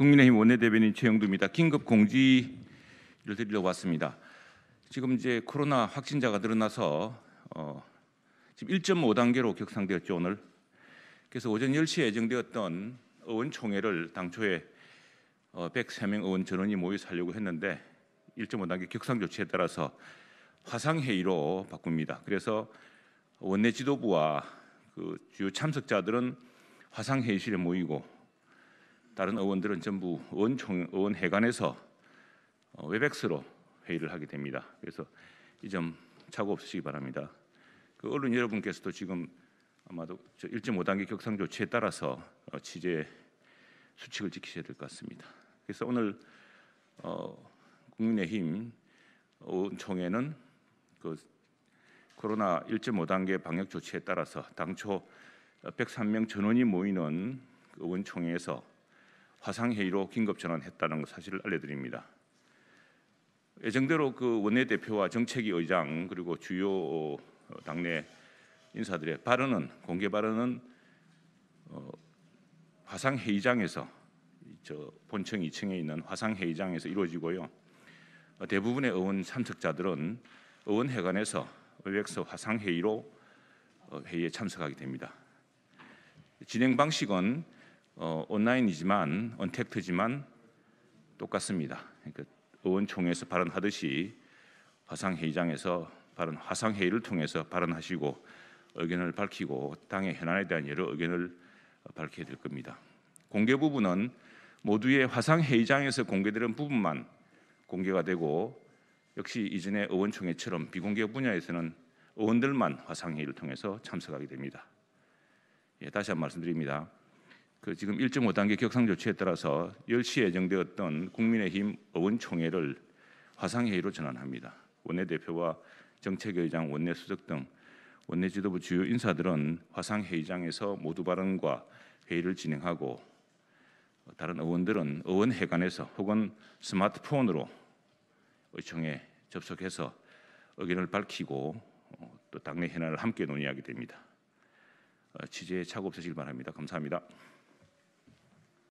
국민의힘 원내대변인 최영두입니다. 긴급 공지를 드리려고 왔습니다. 지금 이제 코로나 확진자가 늘어나서 어, 지금 1.5 단계로 격상되었죠 오늘. 그래서 오전 10시에 예정되었던 의원총회를 당초에 어, 103명 의원 전원이 모여서 하려고 했는데 1.5 단계 격상 조치에 따라서 화상 회의로 바꿉니다. 그래서 원내 지도부와 그 주요 참석자들은 화상 회의실에 모이고 다른 의원들은 전부 의원총 의원회관에서 어, 웹엑스로 회의를 하게 됩니다. 그래서 이점 착오 없으시기 바랍니다. 그 언론 여러분께서도 지금 아마도 저 1.5단계 격상 조치에 따라서 어, 취재 수칙을 지키셔야 될 것 같습니다. 그래서 오늘 어, 국민의힘 의원총회는 그 코로나 1.5단계 방역 조치에 따라서 당초 103명 전원이 모이는 그 의원총회에서 화상회의로 긴급 전환했다는 사실을 알려드립니다. 예정대로 그 원내대표와 정책위 의장 그리고 주요 어, 당내 인사들의 발언은 공개 발언은 어, 화상회의장에서 저 본청 2층에 있는 화상회의장에서 이루어지고요. 대부분의 의원 참석자들은 의원회관에서 웹엑스 화상회의로 어, 회의에 참석하게 됩니다. 진행 방식은 어, 온라인이지만 언택트지만 똑같습니다. 그러니까 의원총회에서 발언하듯이 화상회의장에서 발언, 화상회의를 통해서 발언하시고 의견을 밝히고 당의 현안에 대한 여러 의견을 밝혀야 될 겁니다. 공개 부분은 모두의 화상회의장에서 공개되는 부분만 공개가 되고 역시 이전의 의원총회처럼 비공개 분야에서는 의원들만 화상회의를 통해서 참석하게 됩니다. 예, 다시 한번 말씀드립니다. 그 지금 1.5단계 격상 조치에 따라서 1 0시 예정되었던 국민의힘 의원총회를 화상회의로 전환합니다. 원내대표와 정책의장, 원내수석 등 원내 지도부 주요 인사들은 화상회의장에서 모두 발언과 회의를 진행하고 다른 의원들은 의원회관에서 혹은 스마트폰으로 의총에 접속해서 의견을 밝히고 어, 또 당내 현안을 함께 논의하게 됩니다. 어, 취재에 착오 없으시길 바랍니다. 감사합니다.